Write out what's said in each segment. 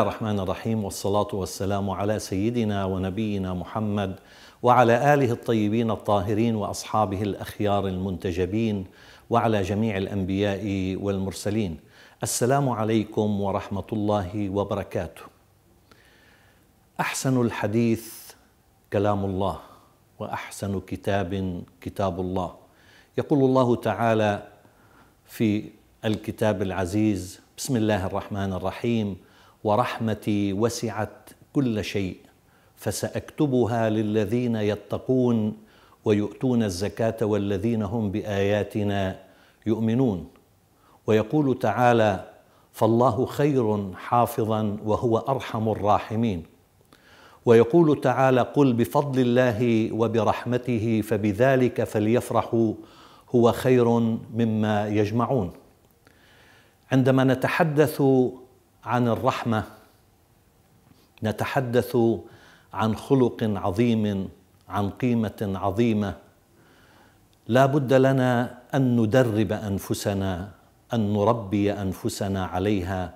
الله الرحمن الرحيم والصلاة والسلام على سيدنا ونبينا محمد وعلى آله الطيبين الطاهرين وأصحابه الأخيار المنتجبين وعلى جميع الأنبياء والمرسلين السلام عليكم ورحمة الله وبركاته أحسن الحديث كلام الله وأحسن كتاب كتاب الله يقول الله تعالى في الكتاب العزيز بسم الله الرحمن الرحيم ورحمتي وسعت كل شيء فساكتبها للذين يتقون ويؤتون الزكاه والذين هم باياتنا يؤمنون ويقول تعالى فالله خير حافظا وهو ارحم الراحمين ويقول تعالى قل بفضل الله وبرحمته فبذلك فليفرحوا هو خير مما يجمعون عندما نتحدث عن الرحمه نتحدث عن خلق عظيم عن قيمه عظيمه لا بد لنا ان ندرب انفسنا ان نربي انفسنا عليها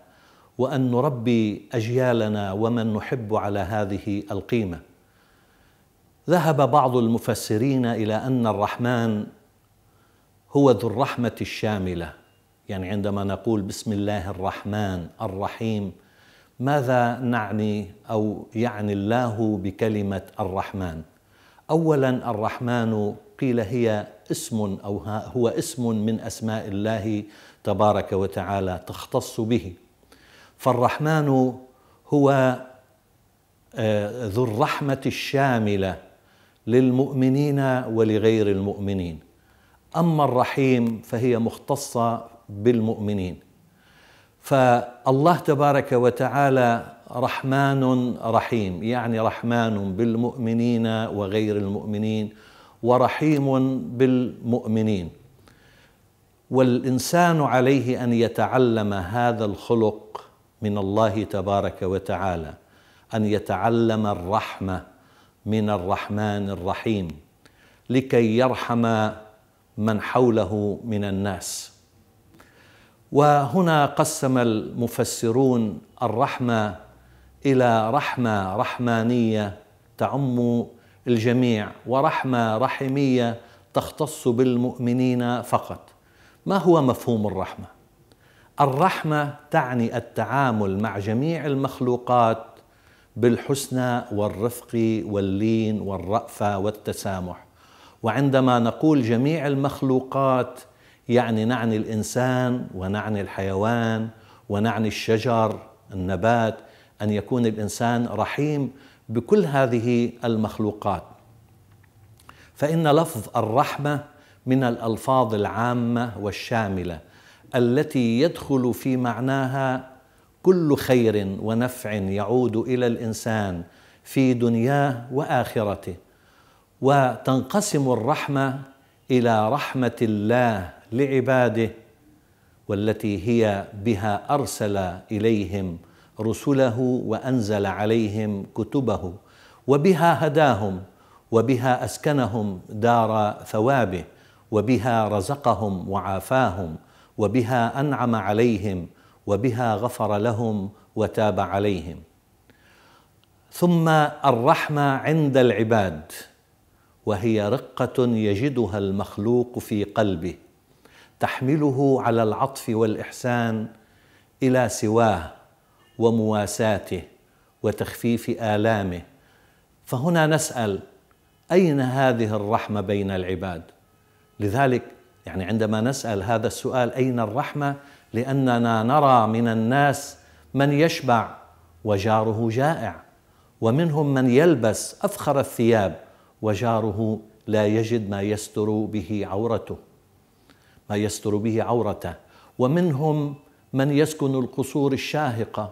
وان نربي اجيالنا ومن نحب على هذه القيمه ذهب بعض المفسرين الى ان الرحمن هو ذو الرحمه الشامله يعني عندما نقول بسم الله الرحمن الرحيم ماذا نعني او يعني الله بكلمه الرحمن اولا الرحمن قيل هي اسم او هو اسم من اسماء الله تبارك وتعالى تختص به فالرحمن هو آه، ذو الرحمه الشامله للمؤمنين ولغير المؤمنين اما الرحيم فهي مختصه بالمؤمنين فالله تبارك وتعالى رحمن رحيم يعني رحمن بالمؤمنين وغير المؤمنين ورحيم بالمؤمنين والانسان عليه ان يتعلم هذا الخلق من الله تبارك وتعالى ان يتعلم الرحمه من الرحمن الرحيم لكي يرحم من حوله من الناس وهنا قسم المفسرون الرحمه الى رحمه رحمانيه تعم الجميع ورحمه رحميه تختص بالمؤمنين فقط ما هو مفهوم الرحمه الرحمه تعني التعامل مع جميع المخلوقات بالحسنى والرفق واللين والرأفة والتسامح وعندما نقول جميع المخلوقات يعني نعني الانسان ونعني الحيوان ونعني الشجر النبات ان يكون الانسان رحيم بكل هذه المخلوقات فان لفظ الرحمه من الالفاظ العامه والشامله التي يدخل في معناها كل خير ونفع يعود الى الانسان في دنياه واخرته وتنقسم الرحمه الى رحمه الله لعباده والتي هي بها ارسل اليهم رسله وانزل عليهم كتبه وبها هداهم وبها اسكنهم دار ثوابه وبها رزقهم وعافاهم وبها انعم عليهم وبها غفر لهم وتاب عليهم ثم الرحمه عند العباد وهي رقه يجدها المخلوق في قلبه تحمله على العطف والاحسان الى سواه ومواساته وتخفيف الامه فهنا نسال اين هذه الرحمه بين العباد لذلك يعني عندما نسال هذا السؤال اين الرحمه لاننا نرى من الناس من يشبع وجاره جائع ومنهم من يلبس افخر الثياب وجاره لا يجد ما يستر به عورته ما يستر به عورته ومنهم من يسكن القصور الشاهقه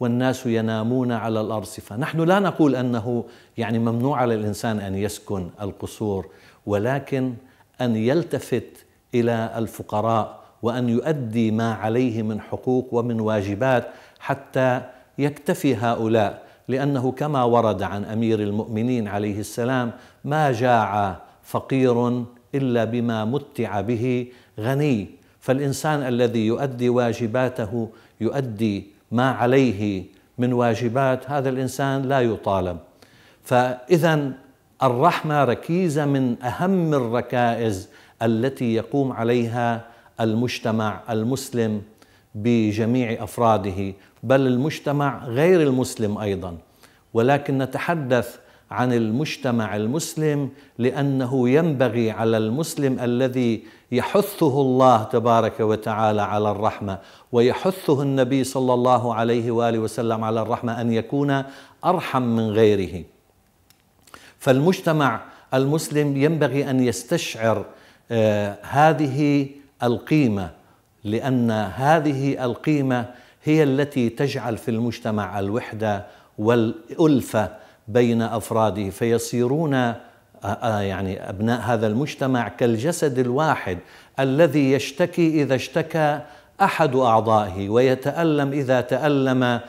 والناس ينامون على الارصفه نحن لا نقول انه يعني ممنوع على الانسان ان يسكن القصور ولكن ان يلتفت الى الفقراء وان يؤدي ما عليه من حقوق ومن واجبات حتى يكتفي هؤلاء لانه كما ورد عن امير المؤمنين عليه السلام ما جاع فقير الا بما متع به غني فالانسان الذي يؤدي واجباته يؤدي ما عليه من واجبات هذا الانسان لا يطالب فاذا الرحمه ركيزه من اهم الركائز التي يقوم عليها المجتمع المسلم بجميع افراده بل المجتمع غير المسلم ايضا ولكن نتحدث عن المجتمع المسلم لانه ينبغي على المسلم الذي يحثه الله تبارك وتعالى على الرحمه ويحثه النبي صلى الله عليه واله وسلم على الرحمه ان يكون ارحم من غيره فالمجتمع المسلم ينبغي ان يستشعر آه، هذه القيمه لان هذه القيمه هي التي تجعل في المجتمع الوحده والالفه بين افراده فيصيرون آه، آه، يعني ابناء هذا المجتمع كالجسد الواحد الذي يشتكي اذا اشتكى احد اعضائه ويتالم اذا تالم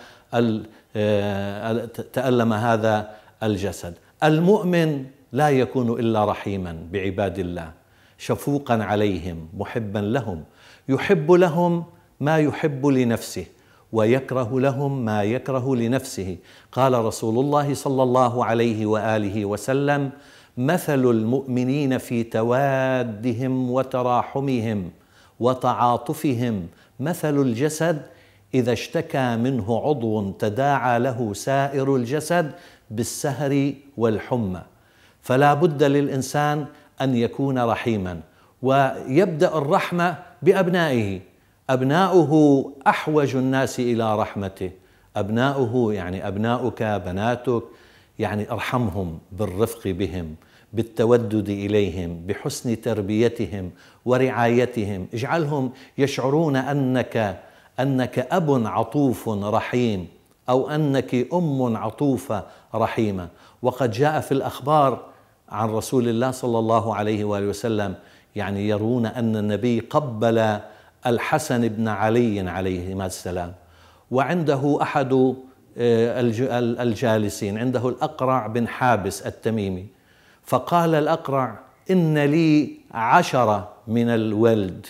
آه، تالم هذا الجسد المؤمن لا يكون الا رحيما بعباد الله شفوقا عليهم محبا لهم يحب لهم ما يحب لنفسه ويكره لهم ما يكره لنفسه قال رسول الله صلى الله عليه واله وسلم مثل المؤمنين في توادهم وتراحمهم وتعاطفهم مثل الجسد اذا اشتكى منه عضو تداعى له سائر الجسد بالسهر والحمى فلا بد للانسان ان يكون رحيما ويبدا الرحمه بابنائه أبناؤه أحوج الناس إلى رحمته أبناؤه يعني أبناؤك بناتك يعني ارحمهم بالرفق بهم بالتودد اليهم بحسن تربيتهم ورعايتهم اجعلهم يشعرون انك انك اب عطوف رحيم او انك ام عطوفه رحيمه وقد جاء في الاخبار عن رسول الله صلى الله عليه واله وسلم يعني يرون ان النبي قبل الحسن بن علي عليهما السلام وعنده أحد آه، الجالسين عنده الأقرع بن حابس التميمي فقال الأقرع إن لي عشرة من الولد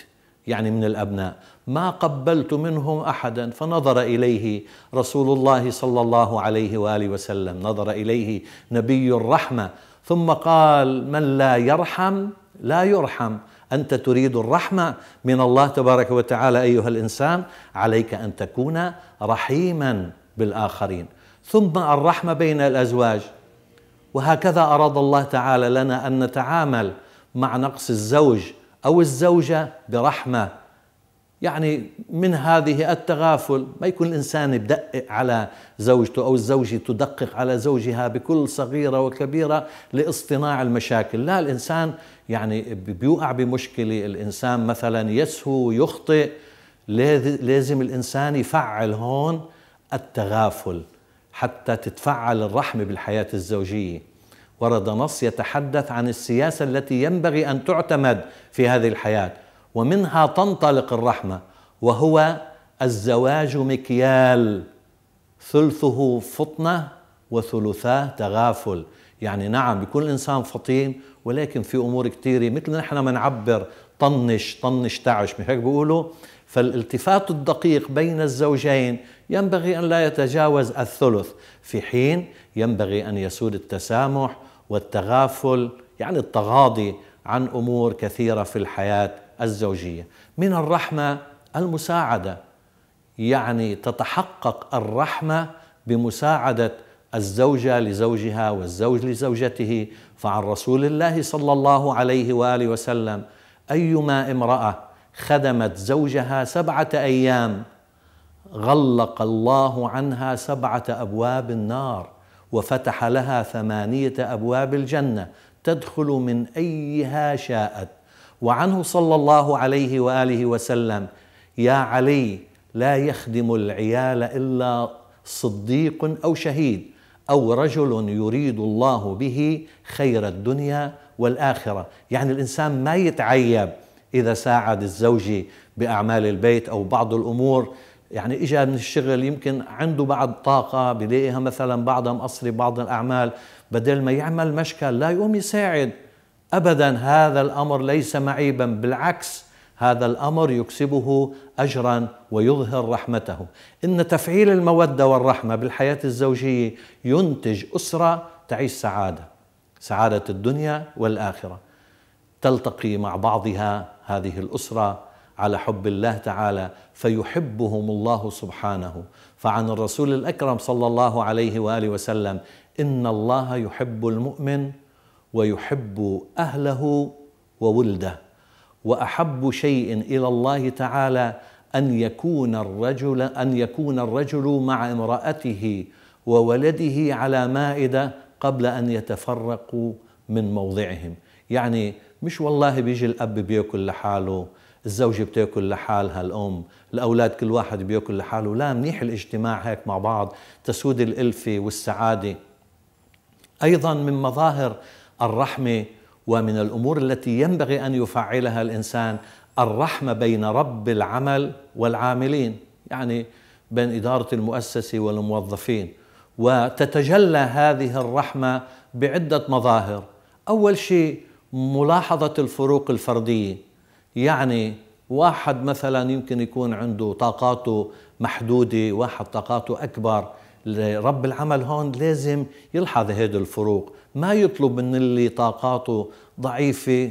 يعني من الأبناء ما قبلت منهم أحدا فنظر إليه رسول الله صلى الله عليه وآله وسلم نظر إليه نبي الرحمة ثم قال من لا يرحم لا يرحم انت تريد الرحمه من الله تبارك وتعالى ايها الانسان عليك ان تكون رحيما بالاخرين ثم الرحمه بين الازواج وهكذا اراد الله تعالى لنا ان نتعامل مع نقص الزوج او الزوجه برحمه يعني من هذه التغافل ما يكون الإنسان بدقق على زوجته أو الزوجة تدقق على زوجها بكل صغيرة وكبيرة لاصطناع المشاكل لا الإنسان يعني بيوقع بمشكلة الإنسان مثلا يسهو يخطئ لازم الإنسان يفعل هون التغافل حتى تتفعل الرحمة بالحياة الزوجية ورد نص يتحدث عن السياسة التي ينبغي أن تعتمد في هذه الحياة ومنها تنطلق الرحمه وهو الزواج مكيال ثلثه فطنه وثلثاه تغافل يعني نعم بكل الانسان فطين ولكن في امور كثيره مثل نحن بنعبر طنش طنش تعش هيك بيقولوا فالالتفات الدقيق بين الزوجين ينبغي ان لا يتجاوز الثلث في حين ينبغي ان يسود التسامح والتغافل يعني التغاضي عن امور كثيره في الحياه الزوجية من الرحمة المساعدة يعني تتحقق الرحمة بمساعدة الزوجة لزوجها والزوج لزوجته فعن رسول الله صلى الله عليه وآله وسلم أيما امرأة خدمت زوجها سبعة أيام غلق الله عنها سبعة أبواب النار وفتح لها ثمانية أبواب الجنة تدخل من أيها شاءت وعنه صلى الله عليه واله وسلم يا علي لا يخدم العيال الا صديق او شهيد او رجل يريد الله به خير الدنيا والاخره يعني الانسان ما يتعيب اذا ساعد الزوجه باعمال البيت او بعض الامور يعني اجى من الشغل يمكن عنده بعض طاقه بلاقيها مثلا بعضها مقصره بعض الاعمال بدل ما يعمل مشكل لا يقوم يساعد ابدا هذا الامر ليس معيبا بالعكس هذا الامر يكسبه اجرا ويظهر رحمته ان تفعيل الموده والرحمه بالحياه الزوجيه ينتج اسره تعيش سعاده سعاده الدنيا والاخره تلتقي مع بعضها هذه الاسره على حب الله تعالى فيحبهم الله سبحانه فعن الرسول الاكرم صلى الله عليه واله وسلم ان الله يحب المؤمن ويحب اهله وولده واحب شيء الى الله تعالى ان يكون الرجل ان يكون الرجل مع امراته وولده على مائده قبل ان يتفرقوا من موضعهم يعني مش والله بيجي الاب بياكل لحاله الزوجة بتاكل لحالها الأم الأولاد كل واحد بياكل لحاله لا منيح الاجتماع هيك مع بعض تسود الألفة والسعادة أيضا من مظاهر الرحمه ومن الامور التي ينبغي ان يفعلها الانسان الرحمه بين رب العمل والعاملين يعني بين اداره المؤسسه والموظفين وتتجلى هذه الرحمه بعده مظاهر اول شيء ملاحظه الفروق الفرديه يعني واحد مثلا يمكن يكون عنده طاقاته محدوده واحد طاقاته اكبر رب العمل هون لازم يلحظ هذه الفروق ما يطلب من اللي طاقاته ضعيفة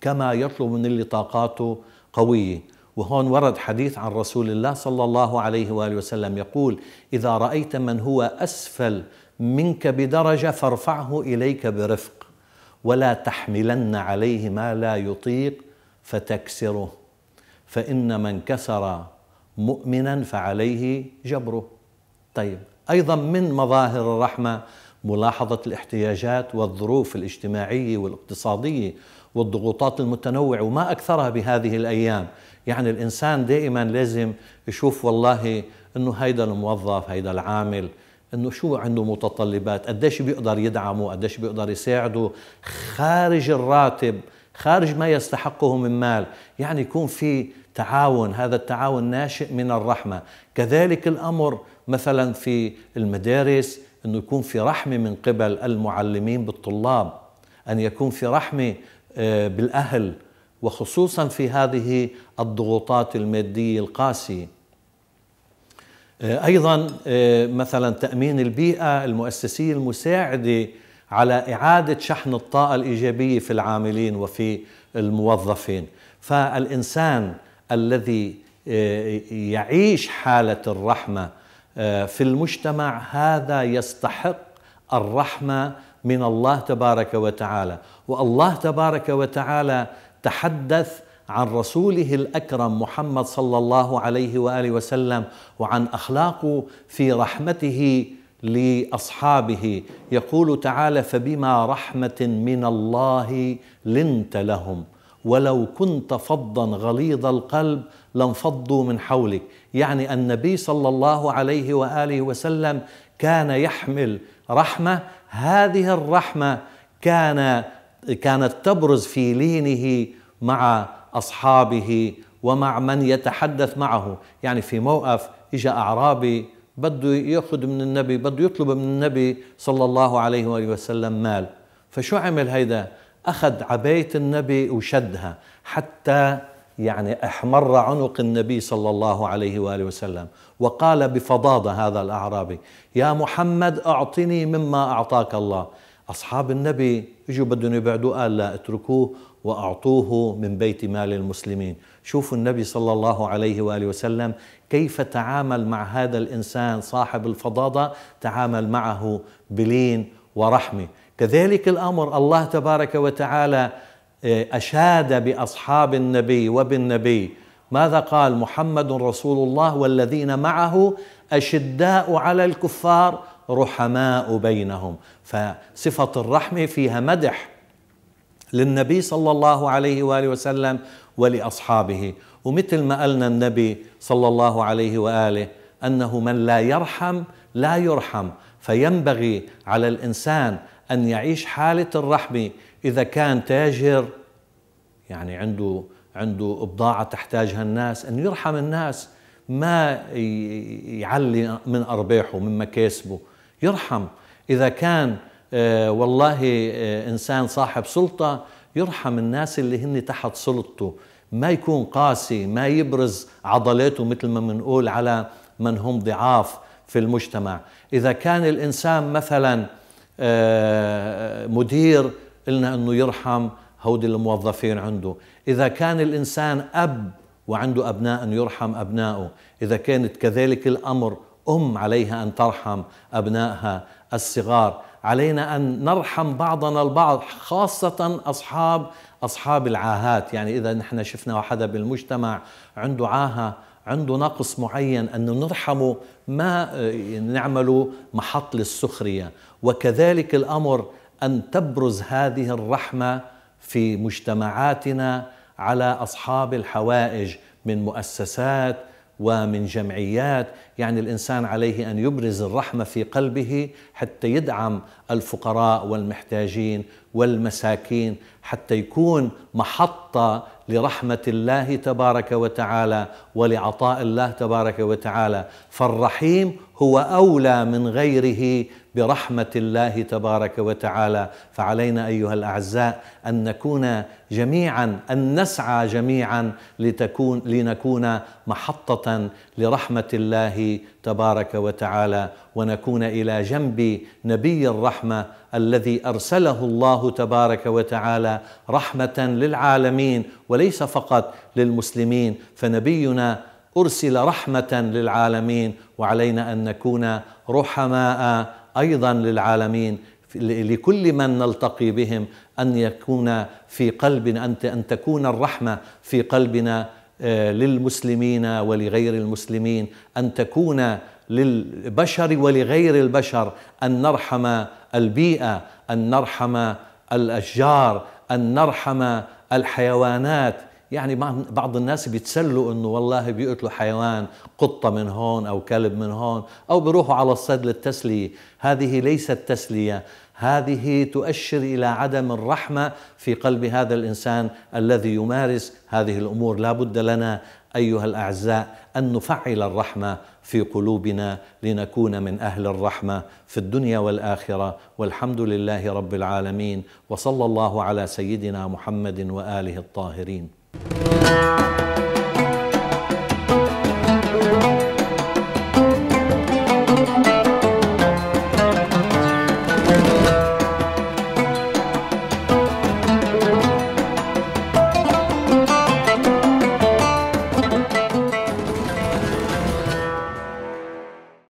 كما يطلب من اللي طاقاته قوية وهون ورد حديث عن رسول الله صلى الله عليه وآله وسلم يقول إذا رأيت من هو أسفل منك بدرجة فارفعه إليك برفق ولا تحملن عليه ما لا يطيق فتكسره فإن من كسر مؤمنا فعليه جبره طيب ايضا من مظاهر الرحمه ملاحظه الاحتياجات والظروف الاجتماعيه والاقتصاديه والضغوطات المتنوعه وما اكثرها بهذه الايام، يعني الانسان دائما لازم يشوف والله انه هيدا الموظف، هيدا العامل، انه شو عنده متطلبات، قديش بيقدر يدعمه، قديش بيقدر يساعده خارج الراتب، خارج ما يستحقه من مال، يعني يكون في تعاون، هذا التعاون ناشئ من الرحمه، كذلك الامر مثلا في المدارس انه يكون في رحمه من قبل المعلمين بالطلاب ان يكون في رحمه آه، بالاهل وخصوصا في هذه الضغوطات الماديه القاسيه آه، ايضا آه، مثلا تامين البيئه المؤسسيه المساعده على اعاده شحن الطاقه الايجابيه في العاملين وفي الموظفين فالانسان الذي يعيش حاله الرحمه آه، في المجتمع هذا يستحق الرحمه من الله تبارك وتعالى والله تبارك وتعالى تحدث عن رسوله الاكرم محمد صلى الله عليه واله وسلم وعن اخلاقه في رحمته لاصحابه يقول تعالى فبما رحمه من الله لنت لهم ولو كنت فظا غليظ القلب لانفضوا من حولك يعني النبي صلى الله عليه واله وسلم كان يحمل رحمه هذه الرحمه كان كانت تبرز في لينه مع اصحابه ومع من يتحدث معه يعني في موقف اجى اعرابي بده ياخذ من النبي بده يطلب من النبي صلى الله عليه واله وسلم مال فشو عمل هيدا أخذ عباية النبي وشدها حتى يعني أحمر عنق النبي صلى الله عليه وآله وسلم وقال بفظاظة هذا الأعرابي يا محمد أعطني مما أعطاك الله أصحاب النبي اجوا بدهم يبعدوا قال لا اتركوه وأعطوه من بيت مال المسلمين شوفوا النبي صلى الله عليه وآله وسلم كيف تعامل مع هذا الإنسان صاحب الفظاظة تعامل معه بلين ورحمه كذلك الامر الله تبارك وتعالى آه، اشاد باصحاب النبي وبالنبي ماذا قال محمد رسول الله والذين معه اشداء على الكفار رحماء بينهم فصفه الرحمه فيها مدح للنبي صلى الله عليه واله وسلم ولاصحابه ومثل ما قالنا النبي صلى الله عليه واله انه من لا يرحم لا يرحم فينبغي على الانسان أن يعيش حالة الرحمة إذا كان تاجر يعني عنده عنده بضاعة تحتاجها الناس أن يرحم الناس ما يعلي من أرباحه من مكاسبه يرحم إذا كان آه، والله آه، إنسان صاحب سلطة يرحم الناس اللي هن تحت سلطته ما يكون قاسي ما يبرز عضلاته مثل ما بنقول على من هم ضعاف في المجتمع إذا كان الإنسان مثلاً آه، مدير لنا أنه يرحم هودي الموظفين عنده إذا كان الإنسان أب وعنده أبناء أن يرحم أبنائه إذا كانت كذلك الأمر أم عليها أن ترحم أبنائها الصغار علينا أن نرحم بعضنا البعض خاصة أصحاب أصحاب العاهات يعني إذا نحن شفنا حدا بالمجتمع عنده عاهة عنده نقص معين أن نرحمه ما آه، نعمله محط للسخرية وكذلك الأمر أن تبرز هذه الرحمة في مجتمعاتنا على أصحاب الحوائج من مؤسسات ومن جمعيات يعني الانسان عليه ان يبرز الرحمه في قلبه حتى يدعم الفقراء والمحتاجين والمساكين حتى يكون محطه لرحمة الله تبارك وتعالى ولعطاء الله تبارك وتعالى فالرحيم هو أولى من غيره برحمه الله تبارك وتعالى فعلينا ايها الاعزاء ان نكون جميعا ان نسعى جميعا لتكون لنكون محطه لرحمه الله تبارك وتعالى ونكون الى جنب نبي الرحمه الذي ارسله الله تبارك وتعالى رحمه للعالمين وليس فقط للمسلمين فنبينا ارسل رحمه للعالمين وعلينا ان نكون رحماء ايضا للعالمين لكل من نلتقي بهم ان يكون في قلبنا ان ان تكون الرحمه في قلبنا آه، للمسلمين ولغير المسلمين ان تكون للبشر ولغير البشر ان نرحم البيئه ان نرحم الاشجار ان نرحم الحيوانات يعني بعض الناس بيتسلوا انه والله بيقتلوا حيوان قطه من هون او كلب من هون او بيروحوا على الصيد للتسليه هذه ليست تسليه هذه تؤشر الى عدم الرحمه في قلب هذا الانسان الذي يمارس هذه الامور لابد لنا ايها الاعزاء ان نفعل الرحمه في قلوبنا لنكون من اهل الرحمه في الدنيا والاخره والحمد لله رب العالمين وصلى الله على سيدنا محمد واله الطاهرين Música